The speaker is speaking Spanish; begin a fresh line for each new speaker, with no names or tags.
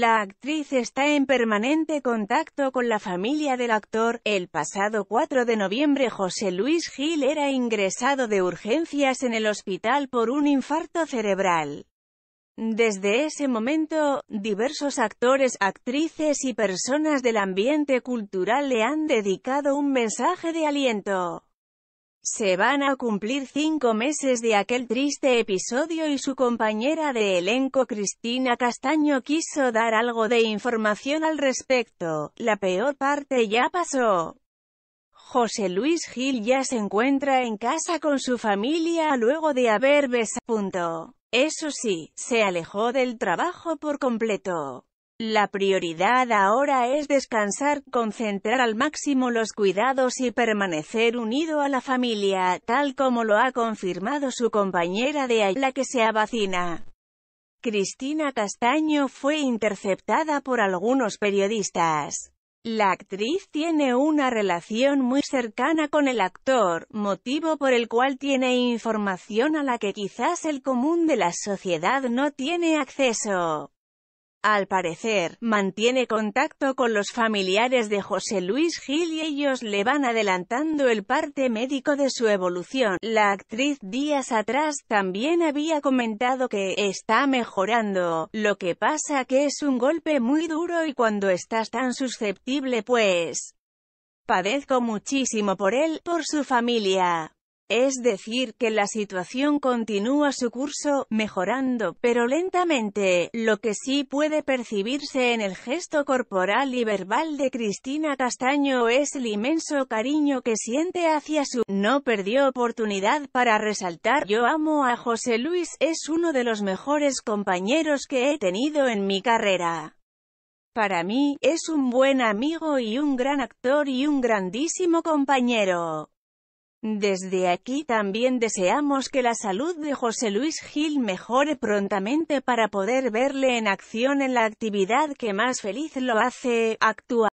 La actriz está en permanente contacto con la familia del actor. El pasado 4 de noviembre José Luis Gil era ingresado de urgencias en el hospital por un infarto cerebral. Desde ese momento, diversos actores, actrices y personas del ambiente cultural le han dedicado un mensaje de aliento. Se van a cumplir cinco meses de aquel triste episodio y su compañera de elenco Cristina Castaño quiso dar algo de información al respecto. La peor parte ya pasó. José Luis Gil ya se encuentra en casa con su familia luego de haber besado. Eso sí, se alejó del trabajo por completo. La prioridad ahora es descansar, concentrar al máximo los cuidados y permanecer unido a la familia, tal como lo ha confirmado su compañera de la que se vacina, Cristina Castaño fue interceptada por algunos periodistas. La actriz tiene una relación muy cercana con el actor, motivo por el cual tiene información a la que quizás el común de la sociedad no tiene acceso. Al parecer, mantiene contacto con los familiares de José Luis Gil y ellos le van adelantando el parte médico de su evolución. La actriz días atrás también había comentado que está mejorando, lo que pasa que es un golpe muy duro y cuando estás tan susceptible pues padezco muchísimo por él, por su familia. Es decir, que la situación continúa su curso, mejorando, pero lentamente, lo que sí puede percibirse en el gesto corporal y verbal de Cristina Castaño es el inmenso cariño que siente hacia su... No perdió oportunidad para resaltar, yo amo a José Luis, es uno de los mejores compañeros que he tenido en mi carrera. Para mí, es un buen amigo y un gran actor y un grandísimo compañero. Desde aquí también deseamos que la salud de José Luis Gil mejore prontamente para poder verle en acción en la actividad que más feliz lo hace, actuar.